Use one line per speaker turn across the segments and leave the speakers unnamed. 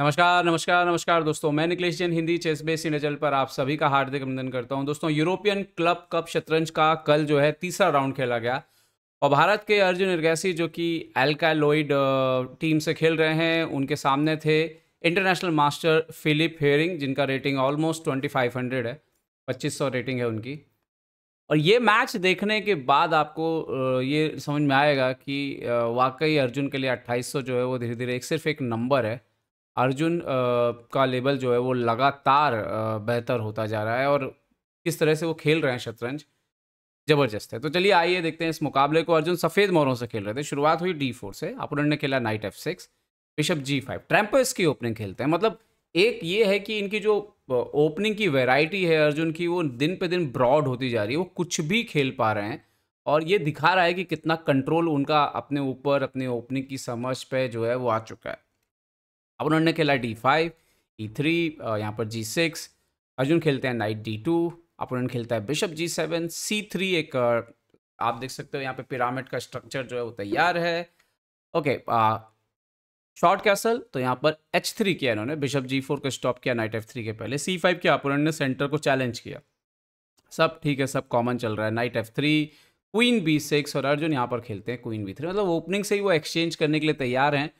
नमस्कार नमस्कार नमस्कार दोस्तों मैं Niklesh Jain Hindi chess base India पर आप सभी का हार्दिक अभिनंदन करता हूं दोस्तों यूरोपियन क्लब कप शतरंज का कल जो है तीसरा राउंड खेला गया और भारत के अर्जुन इर्गैसी जो कि एल्कालोइड टीम से खेल रहे हैं उनके सामने थे इंटरनेशनल मास्टर फिलिप हेरिंग जिनका rating almost twenty five hundred है पच्चीस सौ रेटिंग है उनकी और ये मैच देखने के बाद आपको ये समझ में आएगा कि वाकई अर्जुन के लिए अट्ठाईस जो है वो धीरे धीरे एक सिर्फ एक नंबर है अर्जुन का लेवल जो है वो लगातार बेहतर होता जा रहा है और किस तरह से वो खेल रहे हैं शतरंज जबरदस्त है तो चलिए आइए देखते हैं इस मुकाबले को अर्जुन सफ़ेद मोरों से खेल रहे थे शुरुआत हुई डी फोर से अपोनेंट ने खेला knight F six bishop G five Trompowsky इसकी ओपनिंग खेलते हैं मतलब एक ये है कि इनकी जो ओपनिंग की वैरायटी है अर्जुन की वो दिन पे दिन ब्रॉड होती जा रही है वो कुछ भी खेल पा रहे हैं और ये दिखा रहा है कि कितना कंट्रोल उनका अपने ऊपर अपने ओपनिंग की समझ पे जो है वो आ चुका है अब उन्होंने खेला डी फाइव ई थ्री यहाँ पर जी सिक्स अर्जुन खेलते हैं नाइट डी टू अपोनेंट खेलता है bishop G seven C three एक आप देख सकते हो यहाँ पे पिरामिड का स्ट्रक्चर जो है वो तैयार है ओके शॉर्ट कैसल तो यहाँ पर एच थ्री किया इन्होंने बिशप जी फोर को स्टॉप किया नाइट एफ थ्री के पहले सी फाइव के अपोनेंट ने सेंटर को चैलेंज किया सब ठीक है सब कॉमन चल रहा है knight F three queen B six और अर्जुन यहाँ पर खेलते हैं क्वीन बी थ्री मतलब ओपनिंग से ही वो एक्सचेंज करने के लिए तैयार हैं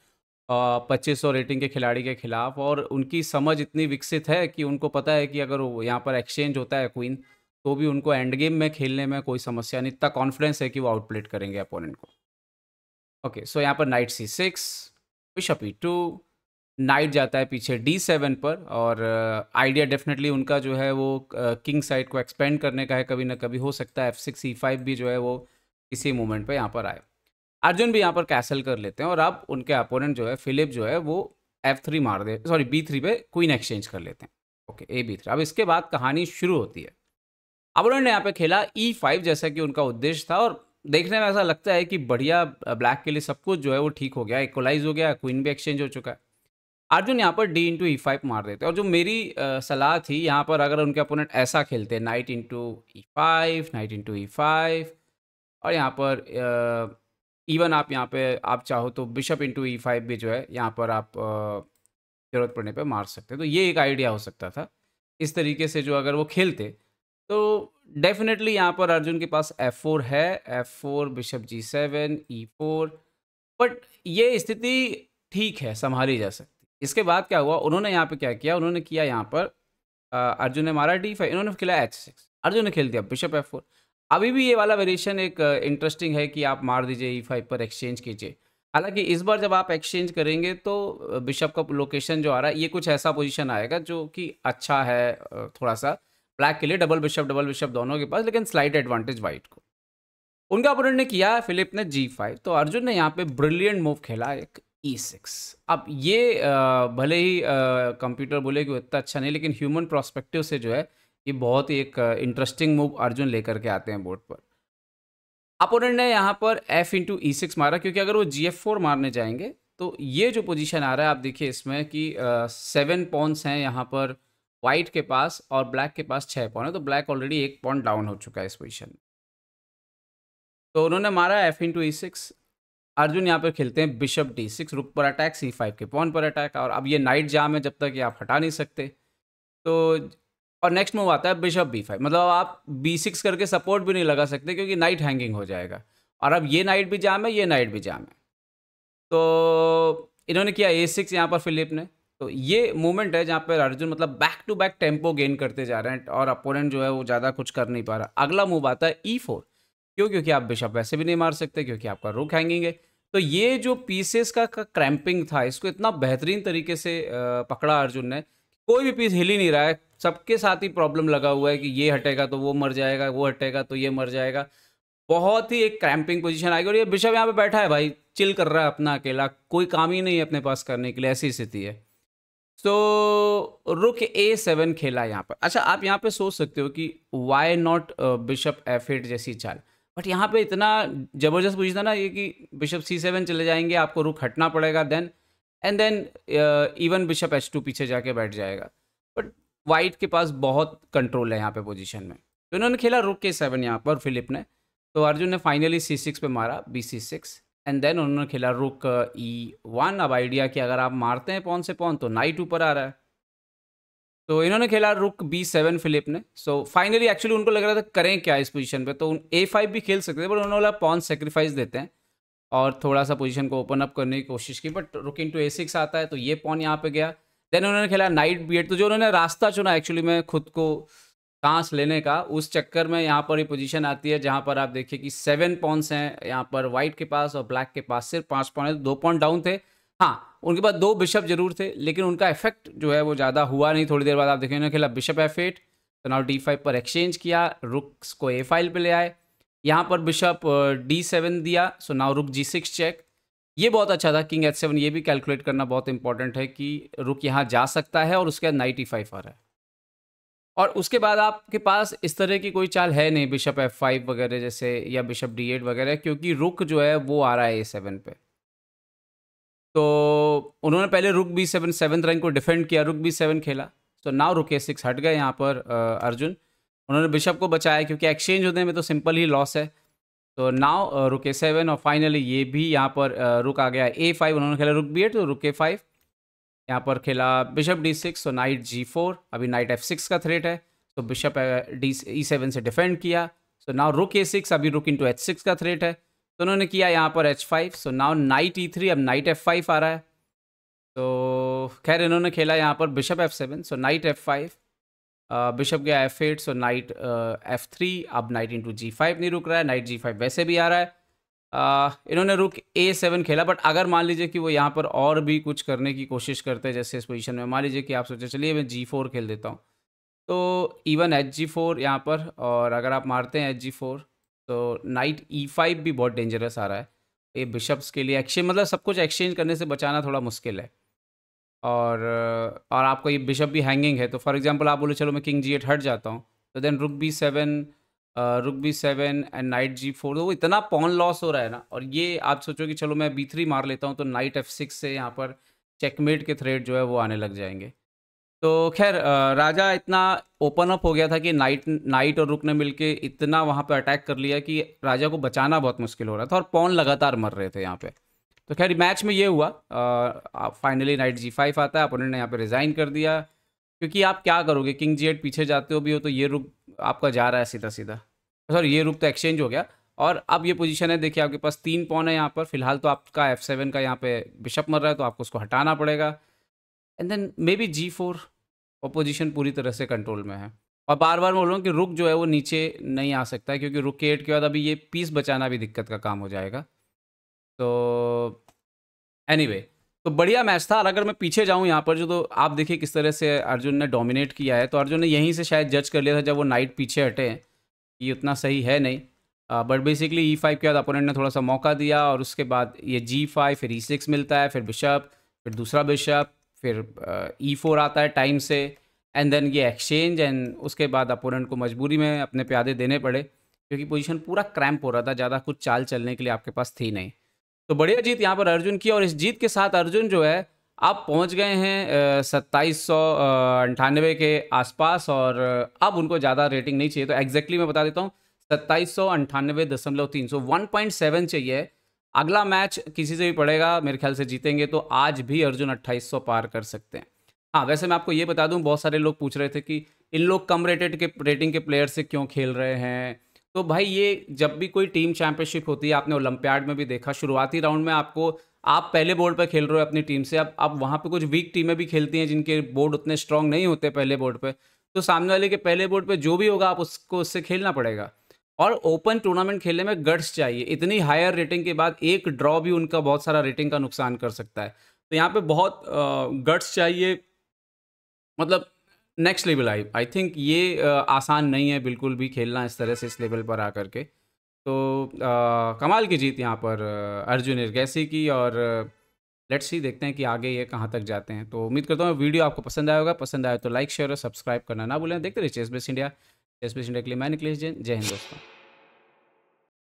पच्चीस सौ रेटिंग के खिलाड़ी के खिलाफ और उनकी समझ इतनी विकसित है कि उनको पता है कि अगर यहाँ पर एक्सचेंज होता है क्वीन तो भी उनको एंड गेम में खेलने में कोई समस्या नहीं इतना कॉन्फिडेंस है कि वो आउटप्लेट करेंगे अपोनेंट को ओके सो यहाँ पर knight C six bishop E two knight जाता है पीछे डी सेवन पर और आइडिया uh, डेफिनेटली उनका जो है वो किंग uh, साइड को एक्सपेंड करने का है कभी ना कभी हो सकता है एफ सिक्स ई फाइव भी जो है वो इसी मोमेंट पे यहाँ पर आए अर्जुन भी यहाँ पर कैसल कर लेते हैं और अब उनके अपोनेंट जो है फिलिप जो है वो एफ थ्री मार दे सॉरी बी थ्री पे क्वीन एक्सचेंज कर लेते हैं ओके ए बी थ्री अब इसके बाद कहानी शुरू होती है अब उन्होंने यहाँ पे खेला ई e फाइव जैसा कि उनका उद्देश्य था और देखने में ऐसा लगता है कि बढ़िया ब्लैक के लिए सब कुछ जो है वो ठीक हो गया इक्वलाइज हो गया क्वीन भी एक्सचेंज हो चुका है अर्जुन यहाँ पर डी इंटू ई फाइव मार देते हैं और जो मेरी सलाह थी यहाँ पर अगर उनके अपोनेंट ऐसा खेलते knight into E five knight into E five और यहाँ पर इवन आप यहाँ पे आप चाहो तो बिशप इंटू ई फाइव भी जो है यहाँ पर आप ज़रूरत पड़ने पे मार सकते तो ये एक आइडिया हो सकता था इस तरीके से जो अगर वो खेलते तो डेफिनेटली यहाँ पर अर्जुन के पास एफ फोर है F four bishop G seven E four but ये स्थिति ठीक है संभाली जा सकती इसके बाद क्या हुआ उन्होंने यहाँ पर क्या किया उन्होंने किया यहाँ पर अर्जुन ने मारा डी फाइव इन्होंने खेला एच सिक्स अर्जुन ने खेल दिया बिशप एफ फोर अभी भी ये वाला वेरिएशन एक इंटरेस्टिंग है कि आप मार दीजिए ई e फाइव पर एक्सचेंज कीजिए हालांकि इस बार जब आप एक्सचेंज करेंगे तो बिशप का लोकेशन जो आ रहा है ये कुछ ऐसा पोजीशन आएगा जो कि अच्छा है थोड़ा सा ब्लैक के लिए डबल बिशप डबल बिशप दोनों के पास लेकिन स्लाइट एडवांटेज वाइट को उनका अपोनेंट ने किया फिलिप ने जी फाइव तो अर्जुन ने यहाँ पे ब्रिलियंट मूव खेला एक ई e सिक्स अब ये भले ही कंप्यूटर बोले कि इतना अच्छा नहीं लेकिन ह्यूमन प्रोस्पेक्टिव से जो है ये बहुत ही एक इंटरेस्टिंग मूव अर्जुन लेकर के आते हैं बोर्ड पर अपोनेंट ने यहाँ पर एफ इंटू ई सिक्स मारा क्योंकि अगर वो जी एफ फोर मारने जाएंगे तो ये जो पोजीशन आ रहा है आप देखिए इसमें कि सेवन पॉन्स हैं यहाँ पर वाइट के पास और ब्लैक के पास छः पॉन है तो ब्लैक ऑलरेडी एक पॉन डाउन हो चुका है इस पोजिशन में तो उन्होंने मारा F into E six Arjun यहाँ पर खेलते हैं बिशप डी सिक्स रुक पर अटैक सी फाइव के पॉन पर अटैक और अब ये नाइट जाम है जब तक ये आप हटा नहीं सकते तो और नेक्स्ट मूव आता है बिशप बी फाइव मतलब आप बी सिक्स करके सपोर्ट भी नहीं लगा सकते क्योंकि नाइट हैंगिंग हो जाएगा और अब ये नाइट भी जाम है ये नाइट भी जाम है तो इन्होंने किया ए सिक्स यहाँ पर फिलिप ने तो ये मूवमेंट है जहाँ पर अर्जुन मतलब back to back tempo gain करते जा रहे हैं और अपोनेंट जो है वो ज़्यादा कुछ कर नहीं पा रहा अगला मूव आता है ई e फोर क्यों क्योंकि आप बिशप वैसे भी नहीं मार सकते क्योंकि आपका रुख हैंगिंग है तो ये जो पीसेस का, का क्रैम्पिंग था इसको इतना बेहतरीन तरीके से पकड़ा अर्जुन ने कोई भी पीस हिल ही नहीं रहा है सबके साथ ही प्रॉब्लम लगा हुआ है कि ये हटेगा तो वो मर जाएगा वो हटेगा तो ये मर जाएगा बहुत ही एक क्रैम्पिंग पोजीशन आएगी और ये बिशप यहाँ पे बैठा है भाई चिल कर रहा है अपना अकेला कोई काम ही नहीं है अपने पास करने के लिए ऐसी स्थिति है तो रुक ए सेवन खेला यहाँ पर अच्छा आप यहाँ पे सोच सकते हो कि why not bishop F eight जैसी चाल बट यहाँ पे इतना जबरदस्त पूछता ना ये कि बिशप सी सेवन चले जाएंगे आपको रुक हटना पड़ेगा then and then even bishop H two पीछे जाके बैठ जाएगा बट वाइट के पास बहुत कंट्रोल है यहाँ पे पोजीशन में तो इन्होंने खेला रुक के सेवन यहाँ पर फिलिप ने तो अर्जुन ने फाइनली सी सिक्स पर मारा B C six and then उन्होंने खेला रुक ई e वन अब आइडिया कि अगर आप मारते हैं पौन से पौन तो नाइट ऊपर आ रहा है तो इन्होंने खेला रुक बी सेवन फिलिप ने सो फाइनली एक्चुअली उनको लग रहा था करें क्या इस पोजीशन पे तो ए फाइव भी खेल सकते थे बट उन्होंने बोला पॉन सेक्रीफाइस देते हैं और थोड़ा सा पोजीशन को ओपन अप करने की कोशिश की बट रुक इन टू ए सिक्स आता है तो ये पॉन यहाँ पे गया देन उन्होंने खेला नाइट बी तो जो उन्होंने रास्ता चुना एक्चुअली में खुद को सांस लेने का उस चक्कर में यहाँ पर ये पोजीशन आती है जहाँ पर आप देखिए कि सेवन पॉइंट्स हैं यहाँ पर वाइट के पास और ब्लैक के पास सिर्फ पाँच पॉइंट दो पॉइंट डाउन थे हाँ उनके पास दो बिशप जरूर थे लेकिन उनका इफेक्ट जो है वो ज़्यादा हुआ नहीं थोड़ी देर बाद आप देखें उन्होंने खेला बिशप एफ एट तो नाउ डी फाइव पर एक्सचेंज किया रुक्स को ए फाइल पर ले आए यहाँ पर बिशप डी सेवन दिया सो नाउ रुक जी सिक्स चेक ये बहुत अच्छा था किंग एच सेवन ये भी कैलकुलेट करना बहुत इंपॉर्टेंट है कि रुक यहाँ जा सकता है और उसके बाद नाइट ई फाइव आ रहा है और उसके बाद आपके पास इस तरह की कोई चाल है नहीं बिशप एफ फाइव वगैरह जैसे या बिशप डी एट वगैरह क्योंकि रुक जो है वो आ रहा है ए सेवन पे तो उन्होंने पहले rook B seven seventh rank को डिफेंड किया रुक बी सेवन खेला सो ना नाव ए सिक्स हट गए यहाँ पर आ, अर्जुन उन्होंने बिशप को बचाया क्योंकि एक्सचेंज होने में तो सिंपल ही लॉस है तो नाव रुके सेवन और फाइनली ये भी यहाँ पर रुक आ गया ए फाइव उन्होंने खेला रुक बी एट तो रुके फाइव यहाँ पर खेला बिशप डी सिक्स और नाइट जी फोर अभी नाइट एफ सिक्स का थ्रेट है तो बिशप डी ई सेवन से डिफेंड किया so now rook A six अभी रुक इंटू एच सिक्स का थ्रेट है तो उन्होंने किया यहाँ पर H five so now knight E three अब नाइट एफ फाइव आ रहा है तो खैर इन्होंने खेला यहाँ पर bishop F seven so knight F five bishop गया F eight so knight F three अब नाइट इंटू जी फाइव नहीं रुक रहा है नाइट जी फाइव वैसे भी आ रहा है uh, इन्होंने रुक ए सेवन खेला बट अगर मान लीजिए कि वो यहाँ पर और भी कुछ करने की कोशिश करते हैं जैसे इस पोजिशन में मान लीजिए कि आप सोचे चलिए मैं जी फोर खेल देता हूँ तो इवन एच जी फोर यहाँ पर और अगर आप मारते हैं एच जी फोर तो नाइट ई फाइव भी बहुत डेंजरस आ रहा है ये बिशप्स के लिए एक्सचेंज मतलब सब कुछ एक्सचेंज करने से बचाना थोड़ा मुश्किल है और और आपका ये बिशप भी हैंगिंग है तो फॉर एग्जांपल आप बोले चलो मैं किंग जी एट हट जाता हूँ तो then rook B seven rook B seven and knight G four तो वो इतना पॉन लॉस हो रहा है ना और ये आप सोचो कि चलो मैं बी थ्री मार लेता हूँ तो नाइट एफ सिक्स से यहाँ पर चेकमेट के थ्रेड जो है वो आने लग जाएंगे तो खैर uh, राजा इतना ओपन अप हो गया था कि नाइट नाइट और रुक ने के इतना वहाँ पर अटैक कर लिया कि राजा को बचाना बहुत मुश्किल हो रहा था और पौन लगातार मर रहे थे यहाँ पर तो खैर मैच में ये हुआ फाइनली नाइट जी फाइव आता है अपोनेंट ने यहाँ पे रिज़ाइन कर दिया क्योंकि आप क्या करोगे किंग जी एट पीछे जाते हो भी हो तो ये रुक आपका जा रहा है सीधा सीधा सर ये रुक तो एक्सचेंज हो गया और अब ये पोजीशन है देखिए आपके पास तीन पॉन है यहाँ पर फिलहाल तो आपका एफ सेवन का यहाँ पे बिशप मर रहा है तो आपको उसको हटाना पड़ेगा and then maybe G four position पूरी तरह से कंट्रोल में है और बार बार बोल रहा हूँ कि रुक जो है वो नीचे नहीं आ सकता है क्योंकि रुक के एट के बाद अभी ये पीस बचाना भी दिक्कत का काम हो जाएगा तो एनी anyway, तो बढ़िया मैच था और अगर मैं पीछे जाऊँ यहाँ पर जो तो आप देखिए किस तरह से अर्जुन ने डोमिनेट किया है तो अर्जुन ने यहीं से शायद जज कर लिया था जब वो नाइट पीछे हटे ये उतना सही है नहीं बट बेसिकली ई फाइव के बाद अपोनेंट ने थोड़ा सा मौका दिया और उसके बाद ये जी फाइव फिर ई e सिक्स मिलता है फिर बिशप फिर दूसरा बिशप फिर ई फोर e आता है टाइम से एंड देन ये एक्सचेंज एंड उसके बाद अपोनेंट को मजबूरी में अपने प्यादे देने पड़े क्योंकि पोजीशन पूरा क्रैम्प हो रहा था ज़्यादा कुछ चाल चलने के लिए आपके पास थी नहीं तो बढ़िया जीत यहाँ पर अर्जुन की और इस जीत के साथ अर्जुन जो है अब पहुँच गए हैं सत्ताईस सौ अंठानवे के आसपास और अब उनको ज़्यादा रेटिंग नहीं चाहिए तो एग्जैक्टली मैं बता देता हूँ सत्ताईस सौ अंठानवे दशमलव तीन सौ वन पॉइंट सेवन चाहिए अगला मैच किसी से भी पड़ेगा मेरे ख्याल से जीतेंगे तो आज भी अर्जुन 2800 पार कर सकते हैं हाँ वैसे मैं आपको ये बता दूं बहुत सारे लोग पूछ रहे थे कि इन लोग कम रेटेड के रेटिंग के प्लेयर से क्यों खेल रहे हैं तो भाई ये जब भी कोई टीम चैंपियनशिप होती है आपने ओलंपियाड में भी देखा शुरुआती राउंड में आपको आप पहले बोर्ड पर खेल रहे हो अपनी टीम से अब अब वहाँ पर कुछ वीक टीमें भी खेलती हैं जिनके बोर्ड उतने स्ट्रांग नहीं होते पहले बोर्ड पर तो सामने वाले के पहले बोर्ड पर जो भी होगा आप उसको उससे खेलना पड़ेगा और ओपन टूर्नामेंट खेलने में गट्स चाहिए इतनी हायर रेटिंग के बाद एक ड्रॉ भी उनका बहुत सारा रेटिंग का नुकसान कर सकता है तो यहाँ पे बहुत गट्स चाहिए मतलब next level I I think ये आसान नहीं है बिल्कुल भी खेलना इस तरह से इस लेवल पर आकर के तो आ, कमाल की जीत यहाँ पर अर्जुन इर्गैसी की और लेट्स ही देखते हैं कि आगे ये कहाँ तक जाते हैं तो उम्मीद करता हूँ वीडियो आपको पसंद आया होगा पसंद आया तो लाइक शेयर और सब्सक्राइब करना ना भूलें देखते रहिए chess base India chess base India के लिए मैं निकलेश जैन जय हिंद दोस्तों